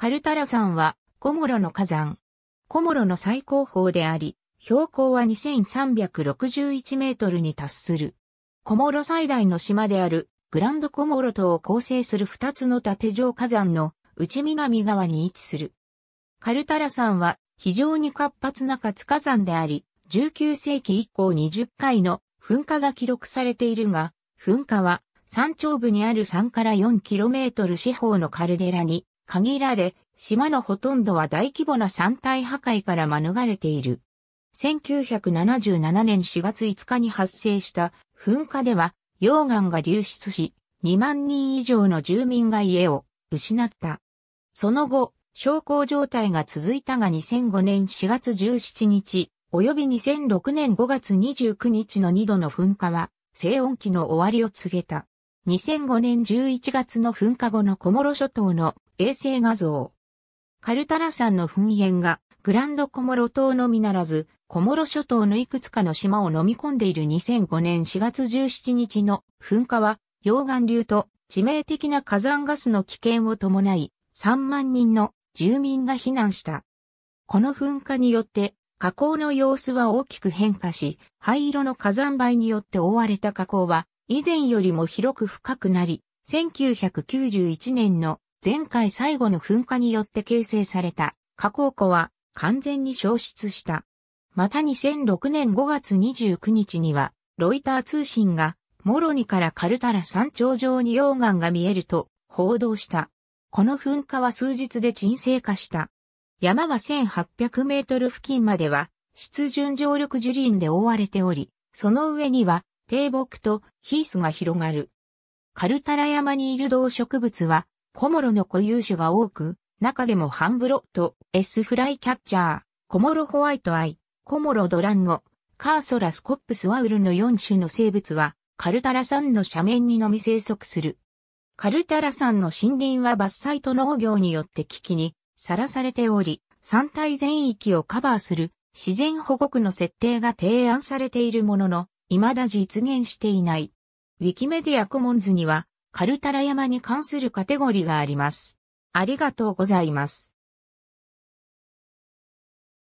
カルタラ山はコモロの火山。コモロの最高峰であり、標高は2361メートルに達する。コモロ最大の島であるグランドコモロ島を構成する2つの縦状火山の内南側に位置する。カルタラ山は非常に活発な活火山であり、19世紀以降20回の噴火が記録されているが、噴火は山頂部にある3から 4km 四方のカルデラに限られ、島のほとんどは大規模な山体破壊から免れている。1977年4月5日に発生した噴火では溶岩が流出し、2万人以上の住民が家を失った。その後、小康状態が続いたが2005年4月17日、及び2006年5月29日の2度の噴火は、静音期の終わりを告げた。2005年11月の噴火後の小諸諸島の衛星画像。カルタラ山の噴煙がグランドコモロ島のみならず、コモロ諸島のいくつかの島を飲み込んでいる2005年4月17日の噴火は、溶岩流と致命的な火山ガスの危険を伴い、3万人の住民が避難した。この噴火によって、火口の様子は大きく変化し、灰色の火山灰によって覆われた火口は、以前よりも広く深くなり、1991年の前回最後の噴火によって形成された火口湖は完全に消失した。また2006年5月29日には、ロイター通信が、モロニからカルタラ山頂上に溶岩が見えると報道した。この噴火は数日で沈静化した。山は1800メートル付近までは、湿潤常緑樹林で覆われており、その上には低木とヒースが広がる。カルタラ山にいる動植物はコモロの固有種が多く、中でもハンブロット、エスフライキャッチャー、コモロホワイトアイ、コモロドランゴ、カーソラスコップスワウルの4種の生物は、カルタラ山の斜面にのみ生息する。カルタラ山の森林は伐採と農業によって危機にさらされており、山体全域をカバーする自然保護区の設定が提案されているものの、未だ実現していない。ウィキメディアコモンズには、カルタラ山に関するカテゴリがあります。ありがとうございます。